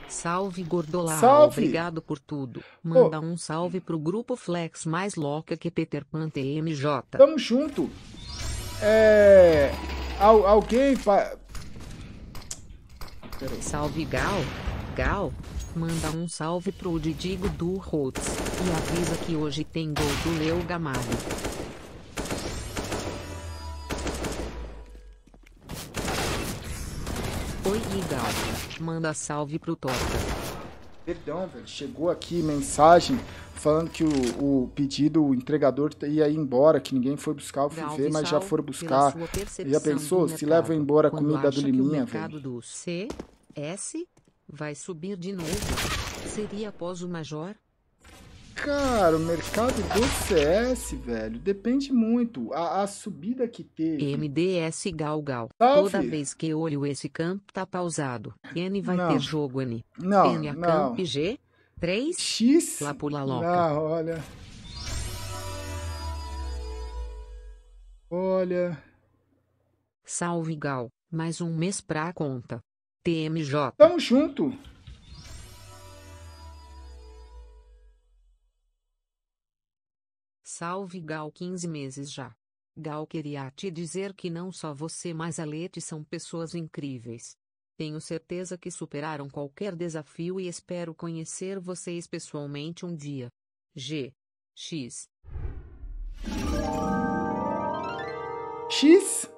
Salve Gordolau, salve. obrigado por tudo. Manda oh. um salve pro grupo Flex mais louca que Peter Pan TMJ. Tamo junto. É, alguém Salve Gal. Gal, manda um salve pro Didigo do Roots e avisa que hoje tem gol do Leo Gamalho. Oi, Gal, Manda salve pro Tota. Perdão, velho. Chegou aqui mensagem falando que o, o pedido, o entregador ia ir embora, que ninguém foi buscar. o fui mas já foram buscar. Já pensou? Se leva embora a comida do Liminha, velho. Do C, S vai subir de novo. Seria após o Major? Cara, o mercado do CS, velho, depende muito. A, a subida que teve. MDS Gal Gal. Tá, Toda vez que olho esse campo tá pausado. N vai não. ter jogo, N. Não. N a Camp G. 3. X. Lá pula loca. Não, olha. Olha. Salve Gal. Mais um mês pra conta. TMJ. Tamo junto. Salve Gal 15 meses já. Gal queria te dizer que não só você mas a Leti são pessoas incríveis. Tenho certeza que superaram qualquer desafio e espero conhecer vocês pessoalmente um dia. G. X. X?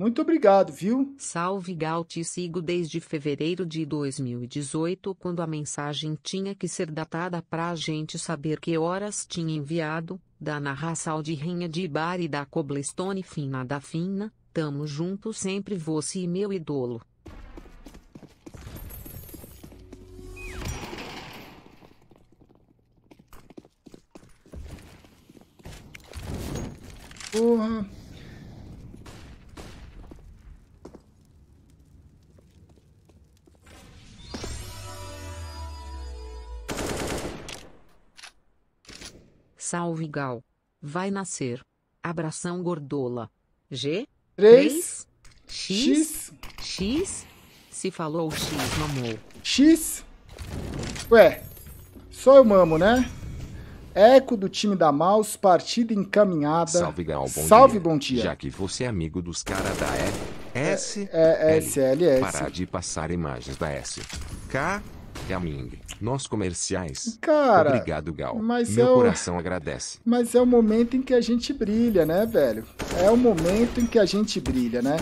Muito obrigado, viu? Salve Gal, te sigo desde fevereiro de 2018, quando a mensagem tinha que ser datada para a gente saber que horas tinha enviado, da narração de Rinha de Ibar e da Coblestone Fina da Fina, tamo junto sempre você e meu ídolo. Porra! Salve Gal. Vai nascer. Abração Gordola. G. 3. X. X. X. Se falou X, mamou. X. Ué. Só eu mamo, né? Eco do time da Maus, partida encaminhada. Salve, Gal, bom Salve, dia. bom dia. Já que você é amigo dos caras da F, S, é, é, SLS. É, Parar de passar imagens da S. K, Gaming, nós comerciais. Cara, obrigado, Gal. Mas Meu é o... coração agradece. Mas é o momento em que a gente brilha, né, velho? É o momento em que a gente brilha, né?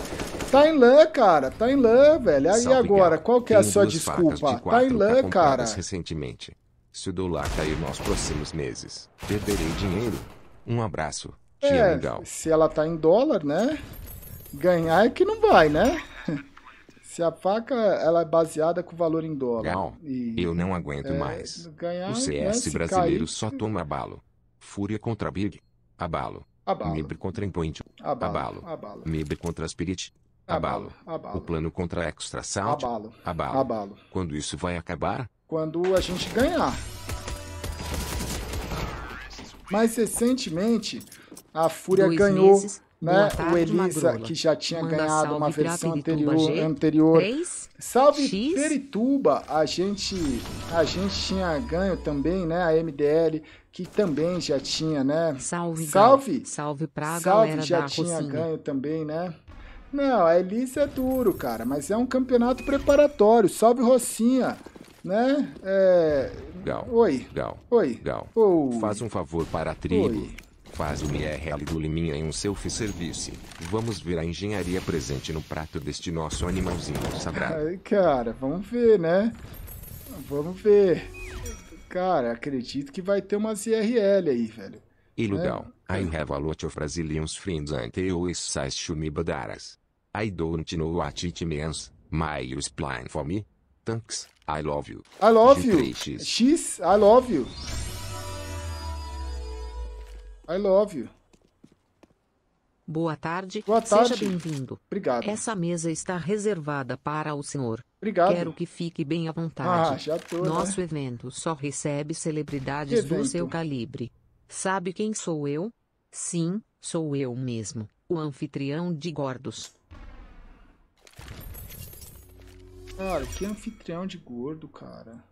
Tá em lã, cara. Tá em lã, velho. Aí agora, Gal. qual que é a sua desculpa? De tá em lã, cara. Recentemente. Se o dólar cair nos próximos meses, perderei dinheiro. Um abraço. Te é, Se ela tá em dólar, né? Ganhar é que não vai, né? Se a faca ela é baseada com valor em dólar. e, eu não aguento é, mais. Ganhar, o CS né, brasileiro cair... só toma abalo. Fúria contra Big. Abalo. Abalo. contra Endpoint. Abalo. Abalo. abalo. contra Spirit. Abalo. abalo. O plano contra Extra Sound. Abalo. abalo. Abalo. Quando isso vai acabar? Quando a gente ganhar. Mais recentemente, a Fúria Dois ganhou. Meses né? Tarde, o Elisa, que já tinha Manda ganhado uma versão anterior. G3? anterior. Salve X? Perituba! A gente, a gente tinha ganho também, né? A MDL, que também já tinha, né? Salve! Salve! Salve pra Salve, galera já tinha Rocinha. ganho também, né? Não, a Elisa é duro, cara, mas é um campeonato preparatório. Salve Rocinha! Né? É... Gal. Oi. Gal. Oi. Gal. Oi. Faz um favor para a tribo. Oi quase o IRL do Liminha em um self-service. Vamos ver a engenharia presente no prato deste nosso animalzinho sagrado. Ai, cara, vamos ver, né? Vamos ver. Cara, acredito que vai ter umas IRL aí, velho. Ilugal, né? é. I have a lot of Brazilians friends and they always chumibadaras. to me badaras. I don't know what it means, my you explain for me. Thanks, I love you. I love G3X. you. X, I love you. I love you. Boa tarde. Boa tarde. Seja bem-vindo. Obrigado. Essa mesa está reservada para o senhor. Obrigado. Quero que fique bem à vontade. Ah, já tô, né? Nosso né? evento só recebe celebridades do seu calibre. Sabe quem sou eu? Sim, sou eu mesmo, o anfitrião de gordos. Cara, que anfitrião de gordo, cara.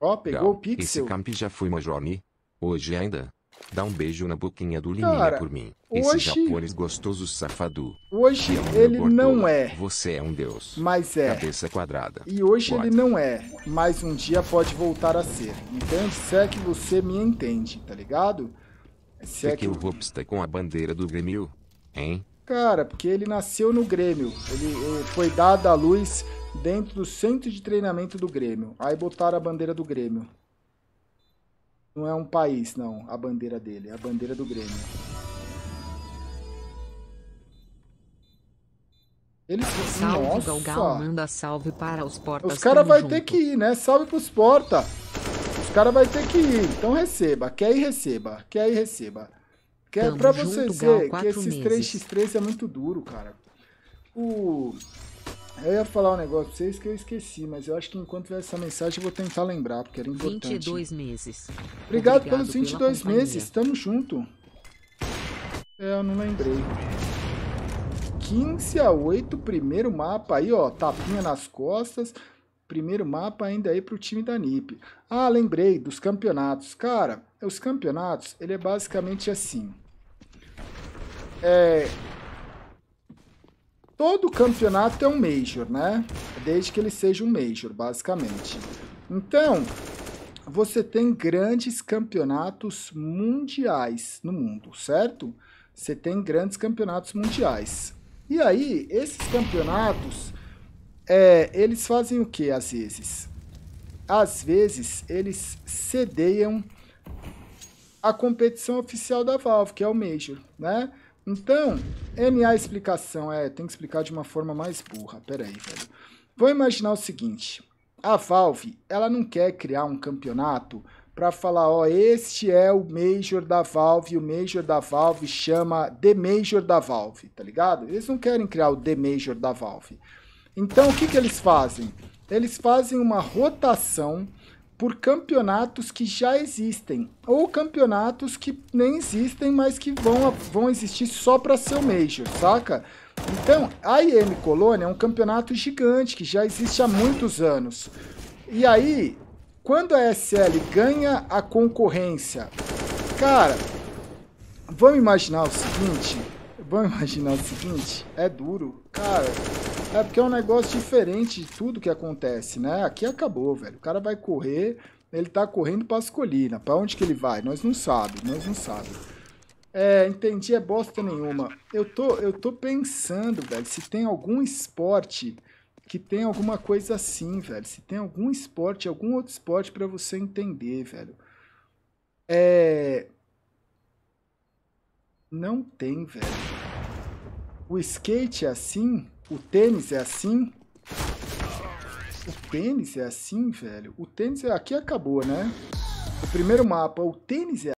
Ó, oh, pegou Gal, o pixel. Esse camp já foi Mojone. Hoje ainda. Dá um beijo na boquinha do Liminha por mim. Esse hoje, japonês gostoso safado. Hoje é um ele não é. Você é um deus. Mas é. Cabeça quadrada. E hoje pode. ele não é, mas um dia pode voltar a ser. Então Se é que você me entende, tá ligado? Se é que... o Robsta tá com a bandeira do Grêmio, hein? Cara, porque ele nasceu no Grêmio. Ele, ele eh, foi dado à luz dentro do centro de treinamento do Grêmio. Aí botaram a bandeira do Grêmio. Não é um país, não, a bandeira dele. É a bandeira do Grêmio. Eles... Salve, Nossa. Galgal manda salve para os portas. Os caras vão ter que ir, né? Salve pros portas. Os caras vão ter que ir. Então receba. Quer ir, receba. Quer ir, receba. Quer, para é pra você ver que esses 3x3 é muito duro, cara. O... Eu ia falar um negócio pra vocês que eu esqueci, mas eu acho que enquanto tiver essa mensagem eu vou tentar lembrar, porque era importante. 22 meses. Obrigado, Obrigado pelos 22 pela meses, tamo junto. É, eu não lembrei. 15 a 8, primeiro mapa aí, ó, tapinha nas costas. Primeiro mapa ainda aí pro time da NIP. Ah, lembrei dos campeonatos. Cara, os campeonatos, ele é basicamente assim. É, Todo campeonato é um Major, né? Desde que ele seja um Major, basicamente. Então, você tem grandes campeonatos mundiais no mundo, certo? Você tem grandes campeonatos mundiais. E aí, esses campeonatos, é, eles fazem o que às vezes? Às vezes, eles cedeiam a competição oficial da Valve, que é o Major, né? Então, NA explicação, é, tem que explicar de uma forma mais burra. Pera aí, velho. Vou imaginar o seguinte, a Valve, ela não quer criar um campeonato para falar, ó, este é o Major da Valve, o Major da Valve chama The Major da Valve, tá ligado? Eles não querem criar o The Major da Valve. Então, o que, que eles fazem? Eles fazem uma rotação por campeonatos que já existem ou campeonatos que nem existem, mas que vão, vão existir só para ser o Major, saca? Então, a IEM Colônia é um campeonato gigante que já existe há muitos anos. E aí, quando a SL ganha a concorrência, cara, vamos imaginar o seguinte, Vamos imaginar o seguinte, é duro. Cara, é porque é um negócio diferente de tudo que acontece, né? Aqui acabou, velho. O cara vai correr, ele tá correndo para as colinas. Para onde que ele vai? Nós não sabemos nós não sabemos É, entendi, é bosta nenhuma. Eu tô, eu tô pensando, velho, se tem algum esporte que tem alguma coisa assim, velho. Se tem algum esporte, algum outro esporte para você entender, velho. É, não tem, velho. O skate é assim? O tênis é assim? O tênis é assim, velho? O tênis é... Aqui acabou, né? O primeiro mapa, o tênis é